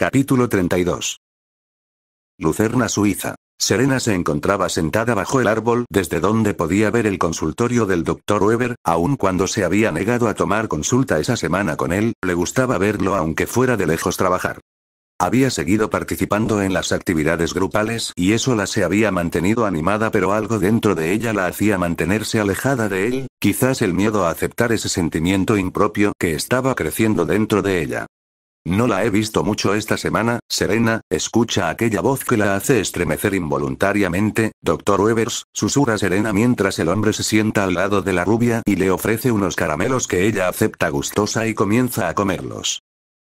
Capítulo 32. Lucerna Suiza. Serena se encontraba sentada bajo el árbol desde donde podía ver el consultorio del doctor Weber, aun cuando se había negado a tomar consulta esa semana con él, le gustaba verlo aunque fuera de lejos trabajar. Había seguido participando en las actividades grupales y eso la se había mantenido animada pero algo dentro de ella la hacía mantenerse alejada de él, quizás el miedo a aceptar ese sentimiento impropio que estaba creciendo dentro de ella. No la he visto mucho esta semana, Serena, escucha aquella voz que la hace estremecer involuntariamente, doctor Webers, susura Serena mientras el hombre se sienta al lado de la rubia y le ofrece unos caramelos que ella acepta gustosa y comienza a comerlos.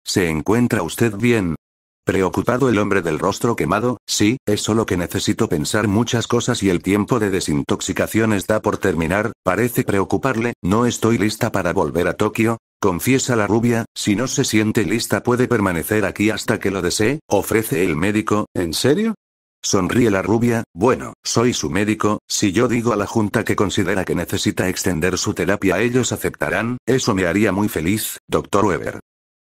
¿Se encuentra usted bien? Preocupado el hombre del rostro quemado, sí, es solo que necesito pensar muchas cosas y el tiempo de desintoxicación está por terminar, parece preocuparle, no estoy lista para volver a Tokio, Confiesa la rubia, si no se siente lista puede permanecer aquí hasta que lo desee, ofrece el médico, ¿en serio? Sonríe la rubia, bueno, soy su médico, si yo digo a la Junta que considera que necesita extender su terapia ellos aceptarán, eso me haría muy feliz, doctor Weber.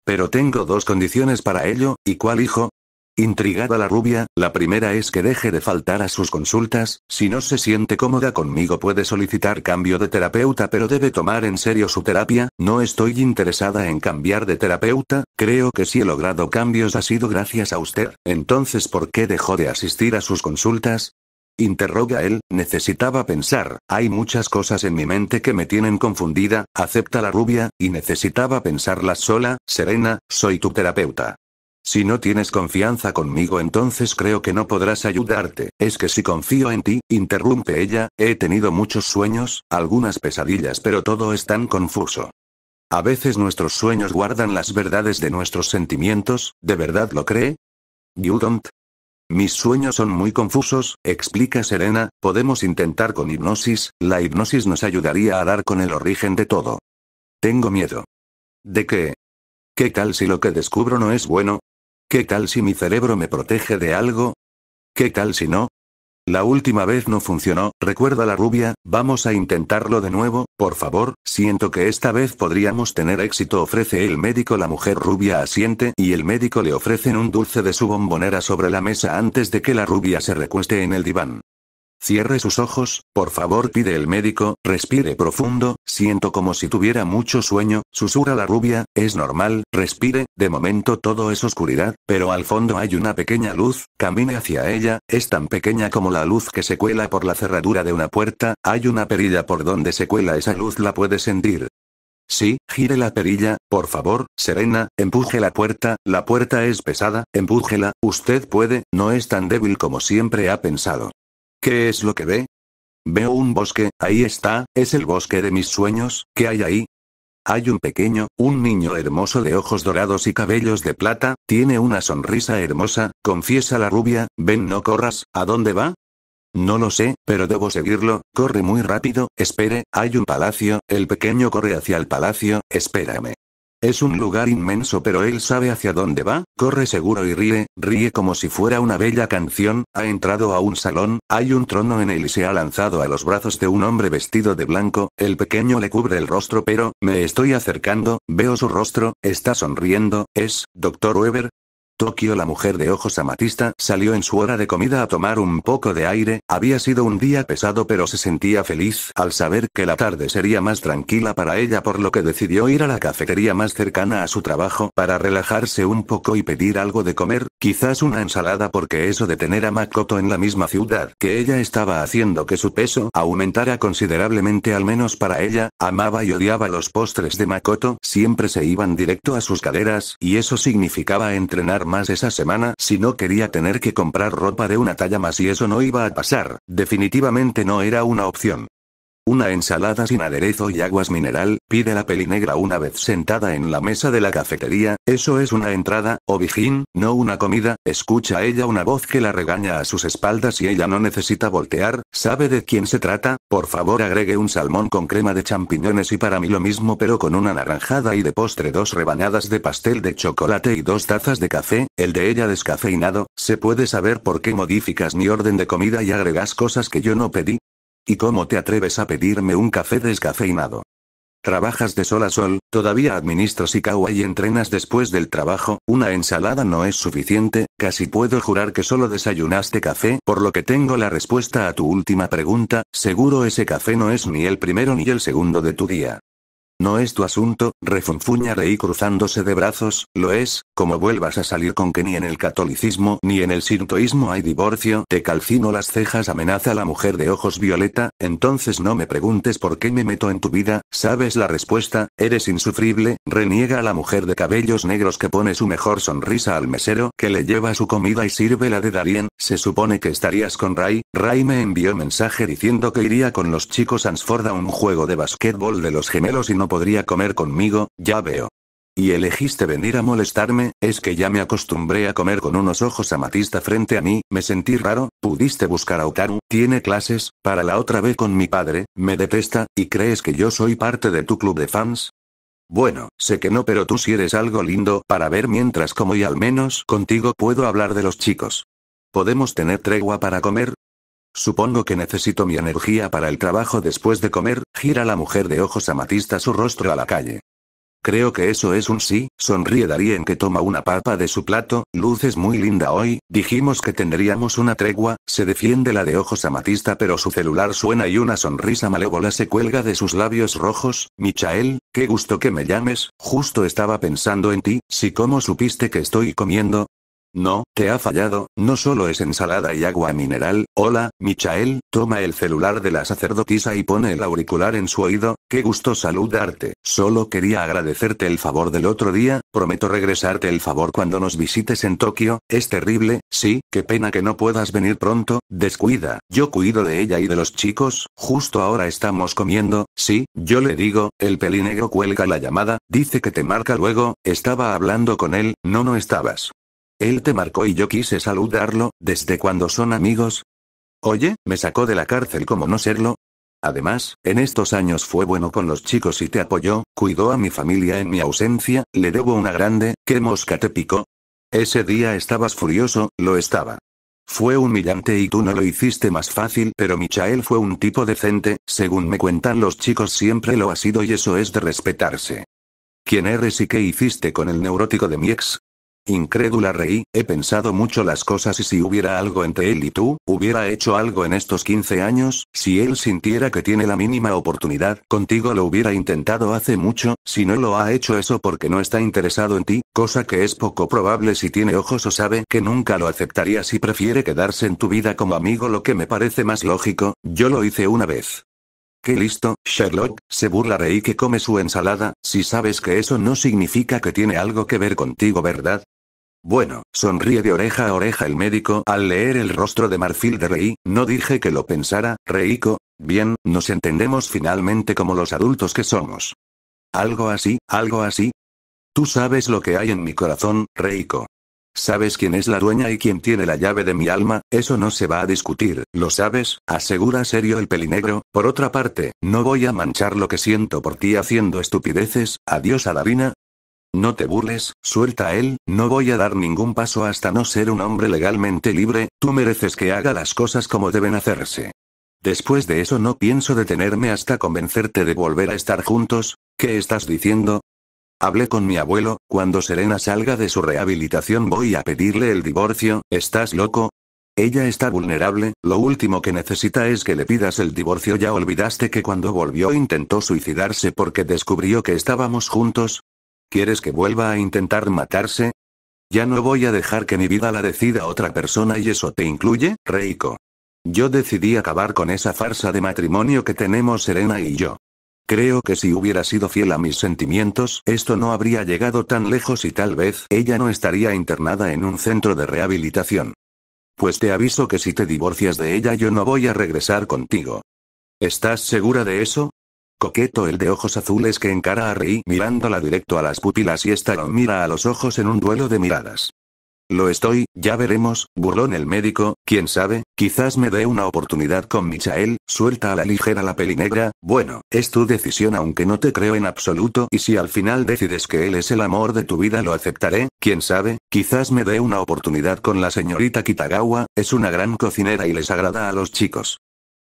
Pero tengo dos condiciones para ello, ¿y cuál hijo? Intrigada la rubia, la primera es que deje de faltar a sus consultas, si no se siente cómoda conmigo puede solicitar cambio de terapeuta pero debe tomar en serio su terapia, no estoy interesada en cambiar de terapeuta, creo que si he logrado cambios ha sido gracias a usted, entonces ¿por qué dejó de asistir a sus consultas? Interroga él, necesitaba pensar, hay muchas cosas en mi mente que me tienen confundida, acepta la rubia, y necesitaba pensarlas sola, Serena, soy tu terapeuta. Si no tienes confianza conmigo entonces creo que no podrás ayudarte. Es que si confío en ti, interrumpe ella, he tenido muchos sueños, algunas pesadillas pero todo es tan confuso. A veces nuestros sueños guardan las verdades de nuestros sentimientos, ¿de verdad lo cree? You don't. Mis sueños son muy confusos, explica Serena, podemos intentar con hipnosis, la hipnosis nos ayudaría a dar con el origen de todo. Tengo miedo. ¿De qué? ¿Qué tal si lo que descubro no es bueno? ¿Qué tal si mi cerebro me protege de algo? ¿Qué tal si no? La última vez no funcionó, recuerda la rubia, vamos a intentarlo de nuevo, por favor, siento que esta vez podríamos tener éxito, ofrece el médico. La mujer rubia asiente y el médico le ofrecen un dulce de su bombonera sobre la mesa antes de que la rubia se recueste en el diván. Cierre sus ojos, por favor, pide el médico, respire profundo, siento como si tuviera mucho sueño, susurra la rubia, es normal, respire, de momento todo es oscuridad, pero al fondo hay una pequeña luz, camine hacia ella, es tan pequeña como la luz que se cuela por la cerradura de una puerta, hay una perilla por donde se cuela esa luz, la puede sentir. Sí, gire la perilla, por favor, Serena, empuje la puerta, la puerta es pesada, empújela, usted puede, no es tan débil como siempre ha pensado. ¿Qué es lo que ve? Veo un bosque, ahí está, es el bosque de mis sueños, ¿qué hay ahí? Hay un pequeño, un niño hermoso de ojos dorados y cabellos de plata, tiene una sonrisa hermosa, confiesa la rubia, ven no corras, ¿a dónde va? No lo sé, pero debo seguirlo, corre muy rápido, espere, hay un palacio, el pequeño corre hacia el palacio, espérame. Es un lugar inmenso pero él sabe hacia dónde va, corre seguro y ríe, ríe como si fuera una bella canción, ha entrado a un salón, hay un trono en él y se ha lanzado a los brazos de un hombre vestido de blanco, el pequeño le cubre el rostro pero, me estoy acercando, veo su rostro, está sonriendo, es, doctor Weber, Tokio la mujer de ojos amatista salió en su hora de comida a tomar un poco de aire, había sido un día pesado pero se sentía feliz al saber que la tarde sería más tranquila para ella por lo que decidió ir a la cafetería más cercana a su trabajo para relajarse un poco y pedir algo de comer, quizás una ensalada porque eso de tener a Makoto en la misma ciudad que ella estaba haciendo que su peso aumentara considerablemente al menos para ella, amaba y odiaba los postres de Makoto, siempre se iban directo a sus caderas y eso significaba entrenar más esa semana si no quería tener que comprar ropa de una talla más y eso no iba a pasar, definitivamente no era una opción. Una ensalada sin aderezo y aguas mineral, pide la peli negra una vez sentada en la mesa de la cafetería, eso es una entrada, o no una comida, escucha ella una voz que la regaña a sus espaldas y ella no necesita voltear, sabe de quién se trata, por favor agregue un salmón con crema de champiñones y para mí lo mismo pero con una naranjada y de postre dos rebanadas de pastel de chocolate y dos tazas de café, el de ella descafeinado, se puede saber por qué modificas mi orden de comida y agregas cosas que yo no pedí, ¿Y cómo te atreves a pedirme un café descafeinado? Trabajas de sol a sol, todavía administras Ikawa y entrenas después del trabajo, una ensalada no es suficiente, casi puedo jurar que solo desayunaste café, por lo que tengo la respuesta a tu última pregunta, seguro ese café no es ni el primero ni el segundo de tu día. No es tu asunto, refunfuña Rey cruzándose de brazos, lo es, como vuelvas a salir con que ni en el catolicismo ni en el sintoísmo hay divorcio, te calcino las cejas amenaza la mujer de ojos violeta, entonces no me preguntes por qué me meto en tu vida, sabes la respuesta, eres insufrible, reniega a la mujer de cabellos negros que pone su mejor sonrisa al mesero, que le lleva su comida y sirve la de Darien, se supone que estarías con Ray, Ray me envió mensaje diciendo que iría con los chicos Ansford a un juego de basquetbol de los gemelos y no podría comer conmigo, ya veo. Y elegiste venir a molestarme, es que ya me acostumbré a comer con unos ojos amatista frente a mí, me sentí raro, pudiste buscar a Otaru, tiene clases, para la otra vez con mi padre, me detesta, y crees que yo soy parte de tu club de fans. Bueno, sé que no, pero tú si eres algo lindo para ver mientras como y al menos contigo puedo hablar de los chicos. ¿Podemos tener tregua para comer? Supongo que necesito mi energía para el trabajo después de comer, gira la mujer de ojos amatista su rostro a la calle. Creo que eso es un sí, sonríe Darien que toma una papa de su plato, luz es muy linda hoy, dijimos que tendríamos una tregua, se defiende la de ojos amatista pero su celular suena y una sonrisa malévola se cuelga de sus labios rojos, Michael, qué gusto que me llames, justo estaba pensando en ti, si como supiste que estoy comiendo, no, te ha fallado, no solo es ensalada y agua mineral, hola, Michael, toma el celular de la sacerdotisa y pone el auricular en su oído, qué gusto saludarte, solo quería agradecerte el favor del otro día, prometo regresarte el favor cuando nos visites en Tokio, es terrible, sí, qué pena que no puedas venir pronto, descuida, yo cuido de ella y de los chicos, justo ahora estamos comiendo, sí, yo le digo, el pelinegro cuelga la llamada, dice que te marca luego, estaba hablando con él, no no estabas. Él te marcó y yo quise saludarlo, ¿desde cuando son amigos? Oye, me sacó de la cárcel como no serlo. Además, en estos años fue bueno con los chicos y te apoyó, cuidó a mi familia en mi ausencia, le debo una grande, ¿qué mosca te picó? Ese día estabas furioso, lo estaba. Fue humillante y tú no lo hiciste más fácil, pero Michael fue un tipo decente, según me cuentan los chicos siempre lo ha sido y eso es de respetarse. ¿Quién eres y qué hiciste con el neurótico de mi ex? Incrédula rey he pensado mucho las cosas y si hubiera algo entre él y tú, hubiera hecho algo en estos 15 años, si él sintiera que tiene la mínima oportunidad, contigo lo hubiera intentado hace mucho, si no lo ha hecho eso porque no está interesado en ti, cosa que es poco probable si tiene ojos o sabe que nunca lo aceptaría si prefiere quedarse en tu vida como amigo lo que me parece más lógico, yo lo hice una vez. Qué listo, Sherlock, se burla Rey que come su ensalada, si sabes que eso no significa que tiene algo que ver contigo, ¿verdad? Bueno, sonríe de oreja a oreja el médico al leer el rostro de marfil de rey, no dije que lo pensara, Reiko, bien, nos entendemos finalmente como los adultos que somos. Algo así, algo así. Tú sabes lo que hay en mi corazón, Reiko. Sabes quién es la dueña y quién tiene la llave de mi alma, eso no se va a discutir, lo sabes, asegura serio el pelinegro. Por otra parte, no voy a manchar lo que siento por ti haciendo estupideces, adiós Adarina, no te burles, suelta a él, no voy a dar ningún paso hasta no ser un hombre legalmente libre, tú mereces que haga las cosas como deben hacerse. Después de eso no pienso detenerme hasta convencerte de volver a estar juntos, ¿qué estás diciendo? Hablé con mi abuelo, cuando Serena salga de su rehabilitación voy a pedirle el divorcio, ¿estás loco? Ella está vulnerable, lo último que necesita es que le pidas el divorcio. Ya olvidaste que cuando volvió intentó suicidarse porque descubrió que estábamos juntos, ¿Quieres que vuelva a intentar matarse? Ya no voy a dejar que mi vida la decida otra persona y eso te incluye, Reiko. Yo decidí acabar con esa farsa de matrimonio que tenemos Serena y yo. Creo que si hubiera sido fiel a mis sentimientos, esto no habría llegado tan lejos y tal vez ella no estaría internada en un centro de rehabilitación. Pues te aviso que si te divorcias de ella yo no voy a regresar contigo. ¿Estás segura de eso? Coqueto el de ojos azules que encara a rey mirándola directo a las pupilas y esta lo mira a los ojos en un duelo de miradas. Lo estoy, ya veremos, burlón el médico, quién sabe, quizás me dé una oportunidad con Michael, suelta a la ligera la peli negra bueno, es tu decisión aunque no te creo en absoluto y si al final decides que él es el amor de tu vida lo aceptaré, quién sabe, quizás me dé una oportunidad con la señorita Kitagawa, es una gran cocinera y les agrada a los chicos.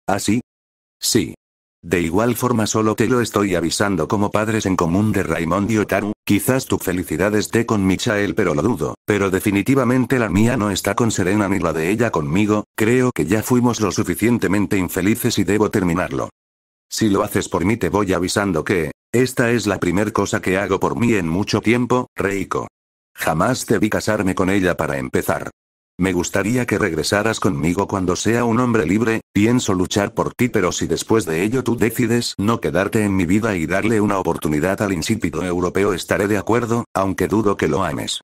¿Así? ¿Ah, sí. De igual forma solo te lo estoy avisando como padres en común de Raimond y Otaru, quizás tu felicidad esté con Michael pero lo dudo, pero definitivamente la mía no está con Serena ni la de ella conmigo, creo que ya fuimos lo suficientemente infelices y debo terminarlo. Si lo haces por mí te voy avisando que, esta es la primer cosa que hago por mí en mucho tiempo, Reiko. Jamás debí casarme con ella para empezar. Me gustaría que regresaras conmigo cuando sea un hombre libre, pienso luchar por ti pero si después de ello tú decides no quedarte en mi vida y darle una oportunidad al insípido europeo estaré de acuerdo, aunque dudo que lo ames.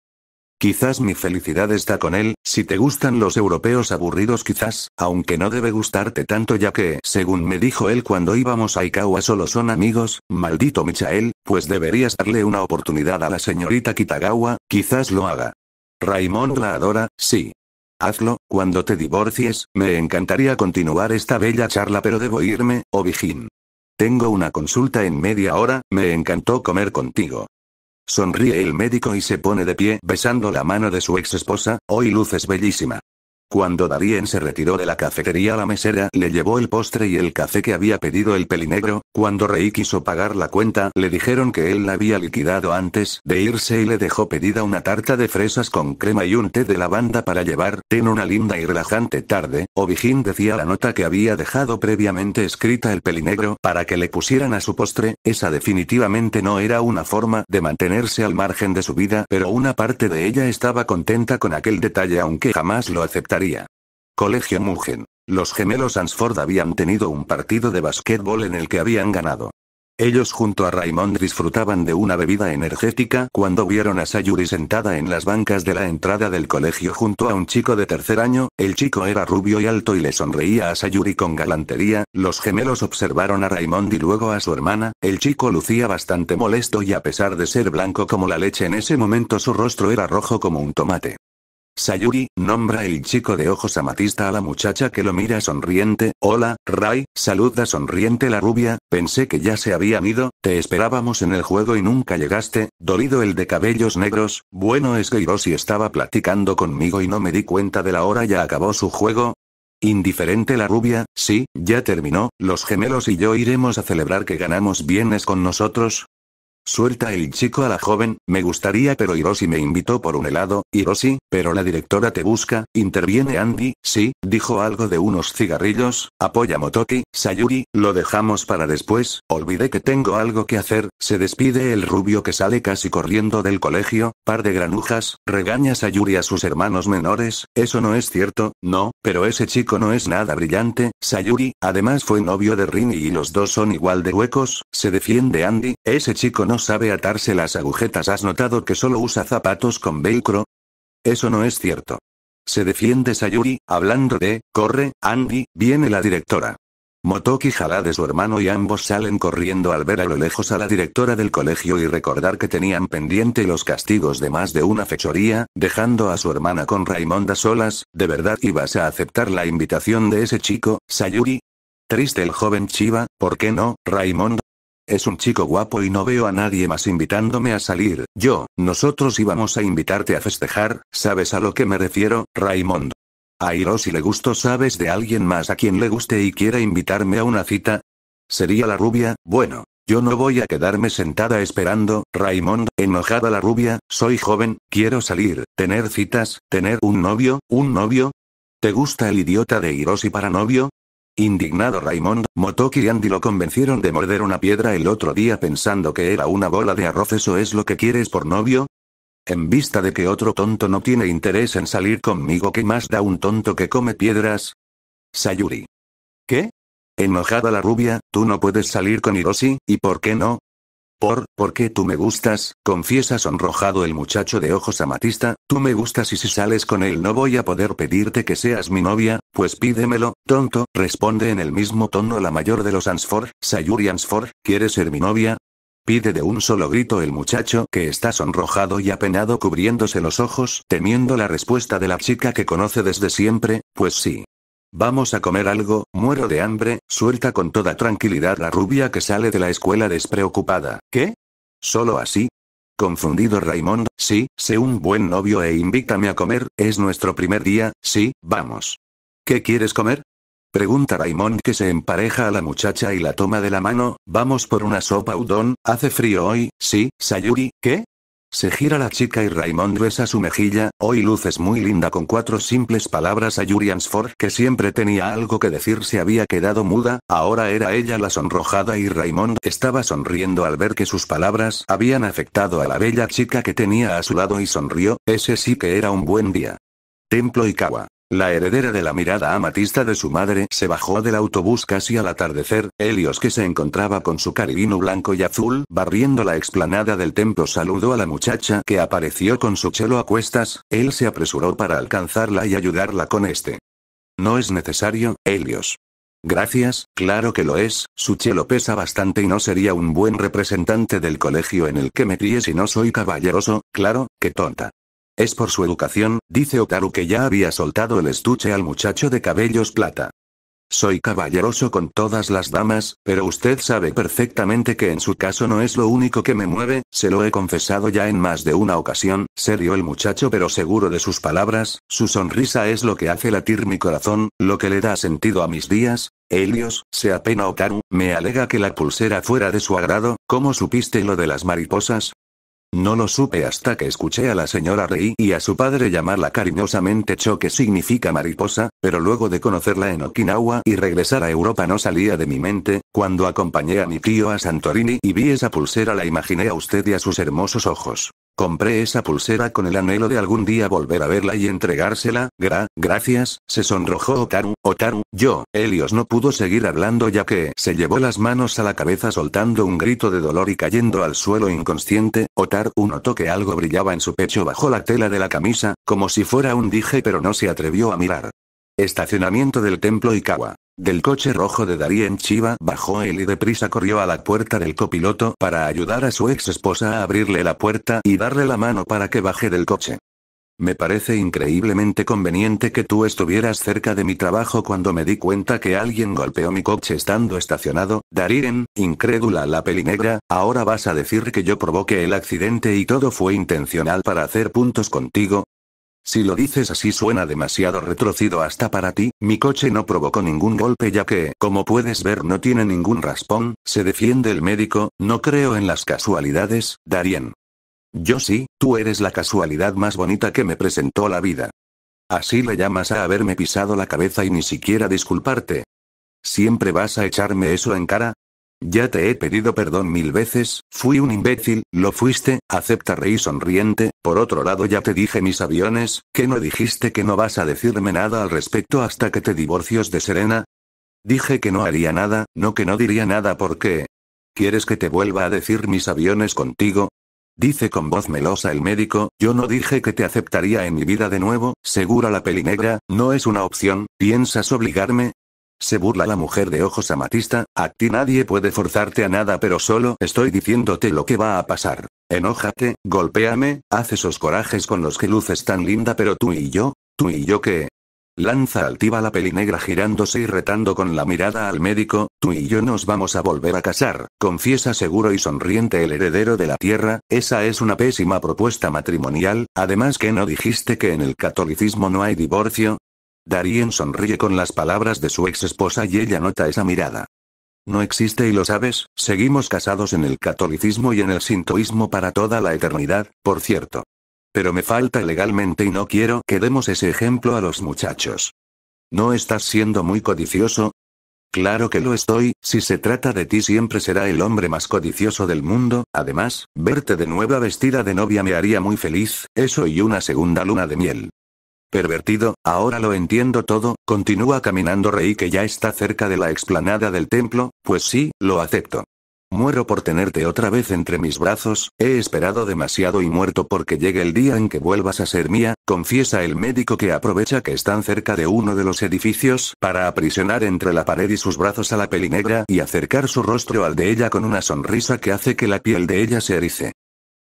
Quizás mi felicidad está con él, si te gustan los europeos aburridos quizás, aunque no debe gustarte tanto ya que, según me dijo él cuando íbamos a Ikawa solo son amigos, maldito Michael, pues deberías darle una oportunidad a la señorita Kitagawa, quizás lo haga. Raimond la adora, sí. Hazlo, cuando te divorcies, me encantaría continuar esta bella charla pero debo irme, oh vijín. Tengo una consulta en media hora, me encantó comer contigo. Sonríe el médico y se pone de pie besando la mano de su ex esposa, hoy luces bellísima. Cuando Darien se retiró de la cafetería la mesera le llevó el postre y el café que había pedido el pelinegro, cuando Rey quiso pagar la cuenta le dijeron que él la había liquidado antes de irse y le dejó pedida una tarta de fresas con crema y un té de lavanda para llevar, en una linda y relajante tarde, Obijin decía la nota que había dejado previamente escrita el pelinegro para que le pusieran a su postre, esa definitivamente no era una forma de mantenerse al margen de su vida pero una parte de ella estaba contenta con aquel detalle aunque jamás lo aceptaría Colegio Mugen. Los gemelos Ansford habían tenido un partido de basquetbol en el que habían ganado. Ellos junto a Raymond disfrutaban de una bebida energética cuando vieron a Sayuri sentada en las bancas de la entrada del colegio junto a un chico de tercer año, el chico era rubio y alto y le sonreía a Sayuri con galantería, los gemelos observaron a Raymond y luego a su hermana, el chico lucía bastante molesto y a pesar de ser blanco como la leche en ese momento su rostro era rojo como un tomate. Sayuri, nombra el chico de ojos amatista a la muchacha que lo mira sonriente. Hola, Rai, saluda sonriente la rubia, pensé que ya se habían ido, te esperábamos en el juego y nunca llegaste, dolido el de cabellos negros, bueno es que Hiroshi estaba platicando conmigo y no me di cuenta de la hora ya acabó su juego. Indiferente la rubia, sí, ya terminó, los gemelos y yo iremos a celebrar que ganamos bienes con nosotros, Suelta el chico a la joven, me gustaría pero Hiroshi me invitó por un helado, Hiroshi, pero la directora te busca, interviene Andy, sí, dijo algo de unos cigarrillos, apoya Motoki, Sayuri, lo dejamos para después, olvidé que tengo algo que hacer, se despide el rubio que sale casi corriendo del colegio, par de granujas, regaña Sayuri a sus hermanos menores, eso no es cierto, no, pero ese chico no es nada brillante, Sayuri, además fue novio de Rini y los dos son igual de huecos, se defiende Andy, ese chico no sabe atarse las agujetas. ¿Has notado que solo usa zapatos con velcro? Eso no es cierto. Se defiende Sayuri, hablando de, corre, Andy, viene la directora. Motoki jala de su hermano y ambos salen corriendo al ver a lo lejos a la directora del colegio y recordar que tenían pendiente los castigos de más de una fechoría, dejando a su hermana con Raimonda solas, ¿de verdad ibas a aceptar la invitación de ese chico, Sayuri? Triste el joven Chiba, ¿por qué no, Raimonda? Es un chico guapo y no veo a nadie más invitándome a salir. Yo, nosotros íbamos a invitarte a festejar, ¿sabes a lo que me refiero, Raimond? A Hiroshi le gustó, ¿sabes de alguien más a quien le guste y quiera invitarme a una cita? Sería la rubia, bueno, yo no voy a quedarme sentada esperando, Raimond, enojada la rubia, soy joven, quiero salir, tener citas, tener un novio, un novio. ¿Te gusta el idiota de Hiroshi para novio? Indignado Raymond, Motoki y Andy lo convencieron de morder una piedra el otro día pensando que era una bola de arroz. ¿Eso es lo que quieres por novio? En vista de que otro tonto no tiene interés en salir conmigo, ¿qué más da un tonto que come piedras? Sayuri. ¿Qué? Enojada la rubia, tú no puedes salir con Hiroshi, ¿y por qué no? Por, porque tú me gustas, confiesa sonrojado el muchacho de ojos amatista, tú me gustas y si sales con él no voy a poder pedirte que seas mi novia, pues pídemelo, tonto, responde en el mismo tono la mayor de los Ansford, Sayuri Ansford, ¿quieres ser mi novia? Pide de un solo grito el muchacho que está sonrojado y apenado cubriéndose los ojos, temiendo la respuesta de la chica que conoce desde siempre, pues sí. Vamos a comer algo, muero de hambre, suelta con toda tranquilidad la rubia que sale de la escuela despreocupada. ¿Qué? ¿Solo así? Confundido Raymond, sí, sé un buen novio e invítame a comer, es nuestro primer día, sí, vamos. ¿Qué quieres comer? Pregunta Raymond que se empareja a la muchacha y la toma de la mano, vamos por una sopa udon, hace frío hoy, sí, Sayuri, ¿qué? Se gira la chica y Raymond besa su mejilla, hoy luces muy linda con cuatro simples palabras a Juliansford que siempre tenía algo que decir se había quedado muda, ahora era ella la sonrojada y Raymond estaba sonriendo al ver que sus palabras habían afectado a la bella chica que tenía a su lado y sonrió, ese sí que era un buen día. Templo Ikawa. La heredera de la mirada amatista de su madre se bajó del autobús casi al atardecer, Helios que se encontraba con su caribino blanco y azul barriendo la explanada del templo saludó a la muchacha que apareció con su chelo a cuestas, él se apresuró para alcanzarla y ayudarla con este. No es necesario, Helios. Gracias, claro que lo es, su chelo pesa bastante y no sería un buen representante del colegio en el que me críe si no soy caballeroso, claro, qué tonta. Es por su educación, dice Otaru que ya había soltado el estuche al muchacho de cabellos plata. Soy caballeroso con todas las damas, pero usted sabe perfectamente que en su caso no es lo único que me mueve, se lo he confesado ya en más de una ocasión, serio el muchacho pero seguro de sus palabras, su sonrisa es lo que hace latir mi corazón, lo que le da sentido a mis días. Helios, se apena Otaru, me alega que la pulsera fuera de su agrado, ¿cómo supiste lo de las mariposas? No lo supe hasta que escuché a la señora Rey y a su padre llamarla cariñosamente Choque que significa mariposa, pero luego de conocerla en Okinawa y regresar a Europa no salía de mi mente, cuando acompañé a mi tío a Santorini y vi esa pulsera la imaginé a usted y a sus hermosos ojos. Compré esa pulsera con el anhelo de algún día volver a verla y entregársela, gra, gracias, se sonrojó Otaru, Otaru, yo, Helios no pudo seguir hablando ya que se llevó las manos a la cabeza soltando un grito de dolor y cayendo al suelo inconsciente, Otaru notó que algo brillaba en su pecho bajo la tela de la camisa, como si fuera un dije pero no se atrevió a mirar. Estacionamiento del templo Ikawa. Del coche rojo de Darien Chiba bajó él y deprisa corrió a la puerta del copiloto para ayudar a su ex esposa a abrirle la puerta y darle la mano para que baje del coche. Me parece increíblemente conveniente que tú estuvieras cerca de mi trabajo cuando me di cuenta que alguien golpeó mi coche estando estacionado, Darien, incrédula la negra, ahora vas a decir que yo provoqué el accidente y todo fue intencional para hacer puntos contigo, si lo dices así suena demasiado retrocido hasta para ti, mi coche no provocó ningún golpe ya que, como puedes ver no tiene ningún raspón, se defiende el médico, no creo en las casualidades, Darien. Yo sí, tú eres la casualidad más bonita que me presentó la vida. Así le llamas a haberme pisado la cabeza y ni siquiera disculparte. ¿Siempre vas a echarme eso en cara? Ya te he pedido perdón mil veces, fui un imbécil, lo fuiste, acepta rey sonriente, por otro lado ya te dije mis aviones, que no dijiste que no vas a decirme nada al respecto hasta que te divorcios de Serena. Dije que no haría nada, no que no diría nada porque... ¿Quieres que te vuelva a decir mis aviones contigo? Dice con voz melosa el médico, yo no dije que te aceptaría en mi vida de nuevo, segura la pelinegra, no es una opción, ¿piensas obligarme? Se burla la mujer de ojos amatista, a ti nadie puede forzarte a nada pero solo estoy diciéndote lo que va a pasar. Enójate, golpéame, haz esos corajes con los que luces tan linda pero tú y yo, tú y yo que... Lanza altiva la pelinegra girándose y retando con la mirada al médico, tú y yo nos vamos a volver a casar, confiesa seguro y sonriente el heredero de la tierra, esa es una pésima propuesta matrimonial, además que no dijiste que en el catolicismo no hay divorcio, Darien sonríe con las palabras de su ex esposa y ella nota esa mirada. No existe y lo sabes, seguimos casados en el catolicismo y en el sintoísmo para toda la eternidad, por cierto. Pero me falta legalmente y no quiero que demos ese ejemplo a los muchachos. ¿No estás siendo muy codicioso? Claro que lo estoy, si se trata de ti siempre será el hombre más codicioso del mundo, además, verte de nueva vestida de novia me haría muy feliz, eso y una segunda luna de miel. Pervertido, ahora lo entiendo todo, continúa caminando Rey que ya está cerca de la explanada del templo, pues sí, lo acepto. Muero por tenerte otra vez entre mis brazos, he esperado demasiado y muerto porque llegue el día en que vuelvas a ser mía, confiesa el médico que aprovecha que están cerca de uno de los edificios para aprisionar entre la pared y sus brazos a la pelinegra y acercar su rostro al de ella con una sonrisa que hace que la piel de ella se erice.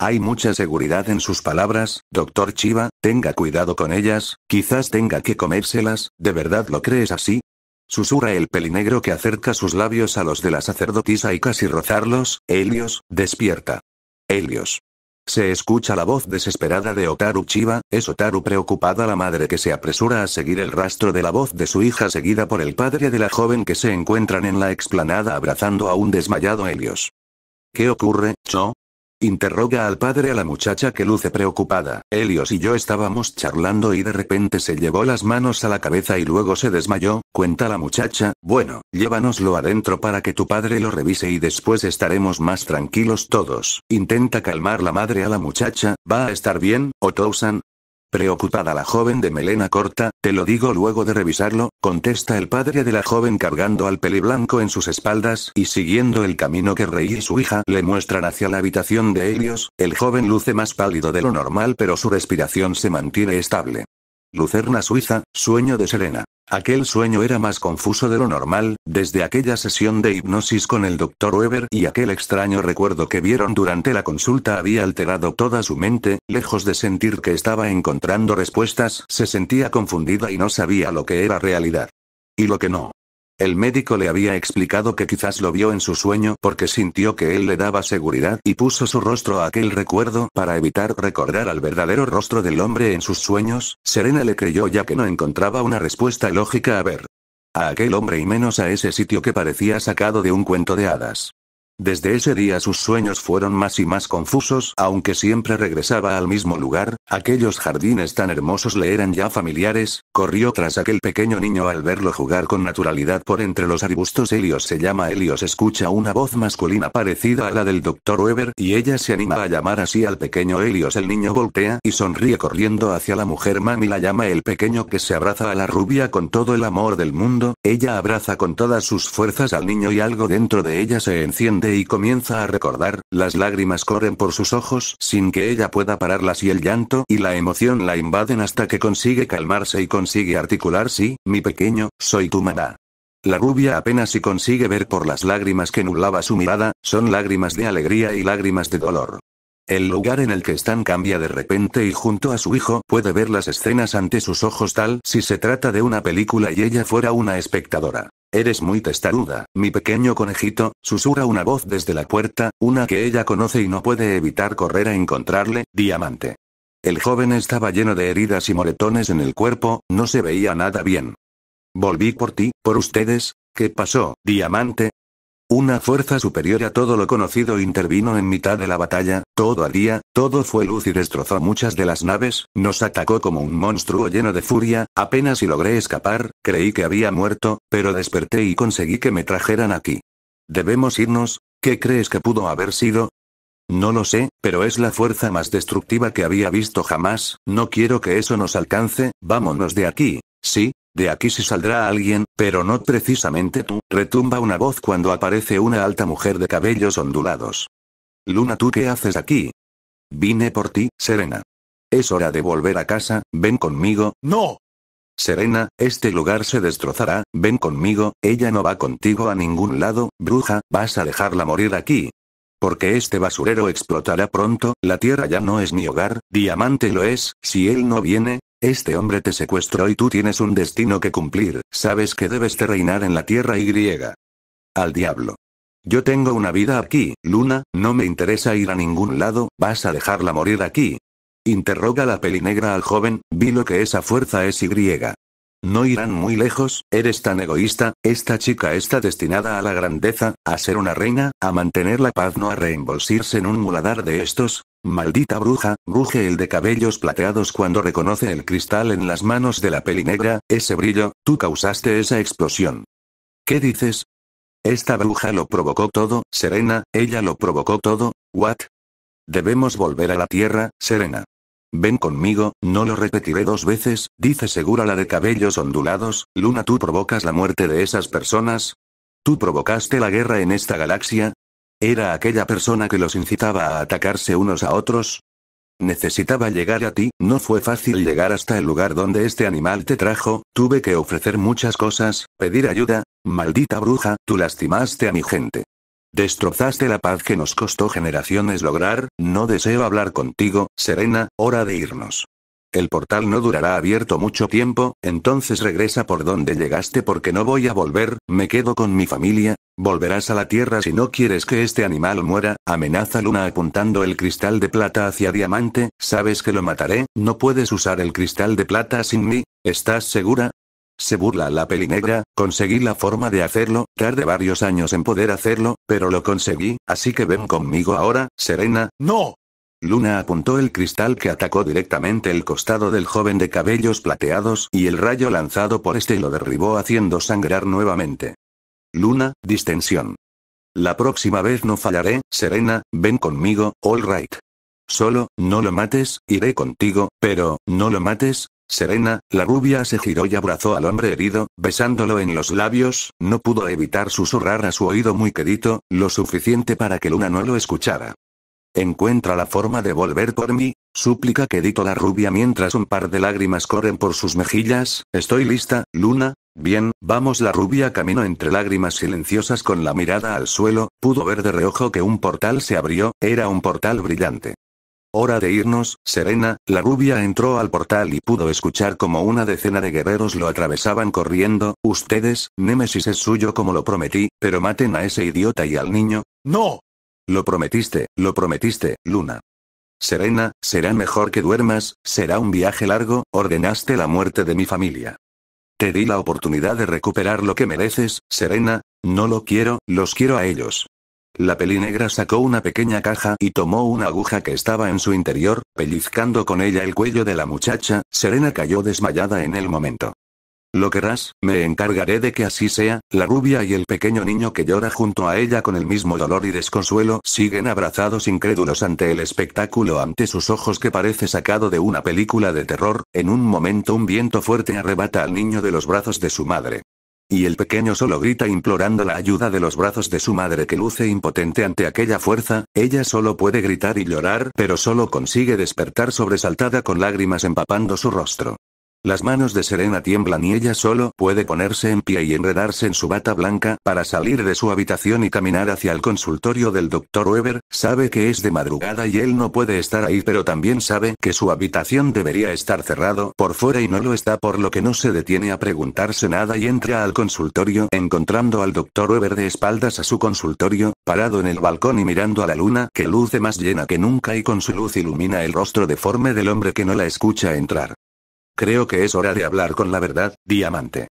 Hay mucha seguridad en sus palabras, doctor Chiva, tenga cuidado con ellas, quizás tenga que comérselas, ¿de verdad lo crees así? Susura el pelinegro que acerca sus labios a los de la sacerdotisa y casi rozarlos, Helios, despierta. Helios. Se escucha la voz desesperada de Otaru Chiva. es Otaru preocupada la madre que se apresura a seguir el rastro de la voz de su hija seguida por el padre de la joven que se encuentran en la explanada abrazando a un desmayado Helios. ¿Qué ocurre, Cho? Interroga al padre a la muchacha que luce preocupada. Helios y yo estábamos charlando y de repente se llevó las manos a la cabeza y luego se desmayó, cuenta la muchacha, bueno, llévanoslo adentro para que tu padre lo revise y después estaremos más tranquilos todos. Intenta calmar la madre a la muchacha, va a estar bien, Otousan, Preocupada la joven de melena corta, te lo digo luego de revisarlo, contesta el padre de la joven cargando al peli blanco en sus espaldas y siguiendo el camino que Rey y su hija le muestran hacia la habitación de Helios, el joven luce más pálido de lo normal pero su respiración se mantiene estable. Lucerna Suiza, sueño de Serena. Aquel sueño era más confuso de lo normal, desde aquella sesión de hipnosis con el Dr. Weber y aquel extraño recuerdo que vieron durante la consulta había alterado toda su mente, lejos de sentir que estaba encontrando respuestas, se sentía confundida y no sabía lo que era realidad. Y lo que no. El médico le había explicado que quizás lo vio en su sueño porque sintió que él le daba seguridad y puso su rostro a aquel recuerdo para evitar recordar al verdadero rostro del hombre en sus sueños, Serena le creyó ya que no encontraba una respuesta lógica a ver. A aquel hombre y menos a ese sitio que parecía sacado de un cuento de hadas. Desde ese día sus sueños fueron más y más confusos, aunque siempre regresaba al mismo lugar, Aquellos jardines tan hermosos le eran ya familiares, corrió tras aquel pequeño niño al verlo jugar con naturalidad por entre los arbustos. Helios se llama Helios, escucha una voz masculina parecida a la del doctor Weber y ella se anima a llamar así al pequeño Helios. El niño voltea y sonríe corriendo hacia la mujer. Mami la llama el pequeño que se abraza a la rubia con todo el amor del mundo, ella abraza con todas sus fuerzas al niño y algo dentro de ella se enciende y comienza a recordar, las lágrimas corren por sus ojos sin que ella pueda pararlas y el llanto y la emoción la invaden hasta que consigue calmarse y consigue articular sí, mi pequeño, soy tu mamá. La rubia apenas si consigue ver por las lágrimas que nublaba su mirada, son lágrimas de alegría y lágrimas de dolor. El lugar en el que están cambia de repente y junto a su hijo puede ver las escenas ante sus ojos tal si se trata de una película y ella fuera una espectadora. Eres muy testaruda, mi pequeño conejito, susurra una voz desde la puerta, una que ella conoce y no puede evitar correr a encontrarle, Diamante. El joven estaba lleno de heridas y moretones en el cuerpo, no se veía nada bien. Volví por ti, por ustedes. ¿Qué pasó, diamante? Una fuerza superior a todo lo conocido intervino en mitad de la batalla, todo haría, todo fue luz y destrozó muchas de las naves, nos atacó como un monstruo lleno de furia, apenas si logré escapar, creí que había muerto, pero desperté y conseguí que me trajeran aquí. Debemos irnos, ¿qué crees que pudo haber sido? No lo sé, pero es la fuerza más destructiva que había visto jamás, no quiero que eso nos alcance, vámonos de aquí. Sí, de aquí sí saldrá alguien, pero no precisamente tú, retumba una voz cuando aparece una alta mujer de cabellos ondulados. Luna, ¿tú qué haces aquí? Vine por ti, Serena. Es hora de volver a casa, ven conmigo. No. Serena, este lugar se destrozará, ven conmigo, ella no va contigo a ningún lado, bruja, vas a dejarla morir aquí. Porque este basurero explotará pronto, la tierra ya no es mi hogar, diamante lo es, si él no viene, este hombre te secuestró y tú tienes un destino que cumplir, sabes que debes de reinar en la tierra y Al diablo. Yo tengo una vida aquí, Luna, no me interesa ir a ningún lado, vas a dejarla morir aquí. Interroga la pelinegra al joven, vi lo que esa fuerza es y no irán muy lejos, eres tan egoísta, esta chica está destinada a la grandeza, a ser una reina, a mantener la paz, no a reembolsirse en un muladar de estos. Maldita bruja, ruge el de cabellos plateados cuando reconoce el cristal en las manos de la peli negra, ese brillo, tú causaste esa explosión. ¿Qué dices? Esta bruja lo provocó todo, Serena, ella lo provocó todo, what? Debemos volver a la tierra, Serena. Ven conmigo, no lo repetiré dos veces, dice segura la de cabellos ondulados, Luna tú provocas la muerte de esas personas. Tú provocaste la guerra en esta galaxia. ¿Era aquella persona que los incitaba a atacarse unos a otros? Necesitaba llegar a ti, no fue fácil llegar hasta el lugar donde este animal te trajo, tuve que ofrecer muchas cosas, pedir ayuda, maldita bruja, tú lastimaste a mi gente. Destrozaste la paz que nos costó generaciones lograr, no deseo hablar contigo, Serena, hora de irnos. El portal no durará abierto mucho tiempo, entonces regresa por donde llegaste porque no voy a volver, me quedo con mi familia, volverás a la Tierra si no quieres que este animal muera, amenaza Luna apuntando el cristal de plata hacia Diamante, sabes que lo mataré, no puedes usar el cristal de plata sin mí, ¿estás segura? Se burla la pelinegra, conseguí la forma de hacerlo, tardé varios años en poder hacerlo, pero lo conseguí, así que ven conmigo ahora, Serena. ¡No! Luna apuntó el cristal que atacó directamente el costado del joven de cabellos plateados y el rayo lanzado por este lo derribó haciendo sangrar nuevamente. Luna, distensión. La próxima vez no fallaré, Serena, ven conmigo, all right. Solo, no lo mates, iré contigo, pero, no lo mates, Serena, la rubia se giró y abrazó al hombre herido, besándolo en los labios, no pudo evitar susurrar a su oído muy quedito, lo suficiente para que Luna no lo escuchara. Encuentra la forma de volver por mí, suplica quedito la rubia mientras un par de lágrimas corren por sus mejillas, estoy lista, Luna, Bien, vamos la rubia camino entre lágrimas silenciosas con la mirada al suelo, pudo ver de reojo que un portal se abrió, era un portal brillante. Hora de irnos, Serena, la rubia entró al portal y pudo escuchar como una decena de guerreros lo atravesaban corriendo, ustedes, Némesis es suyo como lo prometí, pero maten a ese idiota y al niño. ¡No! Lo prometiste, lo prometiste, Luna. Serena, será mejor que duermas, será un viaje largo, ordenaste la muerte de mi familia. Te di la oportunidad de recuperar lo que mereces, Serena, no lo quiero, los quiero a ellos. La pelinegra sacó una pequeña caja y tomó una aguja que estaba en su interior, pellizcando con ella el cuello de la muchacha, Serena cayó desmayada en el momento. Lo querrás, me encargaré de que así sea, la rubia y el pequeño niño que llora junto a ella con el mismo dolor y desconsuelo siguen abrazados incrédulos ante el espectáculo ante sus ojos que parece sacado de una película de terror, en un momento un viento fuerte arrebata al niño de los brazos de su madre. Y el pequeño solo grita implorando la ayuda de los brazos de su madre que luce impotente ante aquella fuerza, ella solo puede gritar y llorar, pero solo consigue despertar sobresaltada con lágrimas empapando su rostro. Las manos de Serena tiemblan y ella solo puede ponerse en pie y enredarse en su bata blanca para salir de su habitación y caminar hacia el consultorio del doctor Weber, sabe que es de madrugada y él no puede estar ahí pero también sabe que su habitación debería estar cerrado por fuera y no lo está por lo que no se detiene a preguntarse nada y entra al consultorio encontrando al doctor Weber de espaldas a su consultorio, parado en el balcón y mirando a la luna que luce más llena que nunca y con su luz ilumina el rostro deforme del hombre que no la escucha entrar. Creo que es hora de hablar con la verdad, Diamante.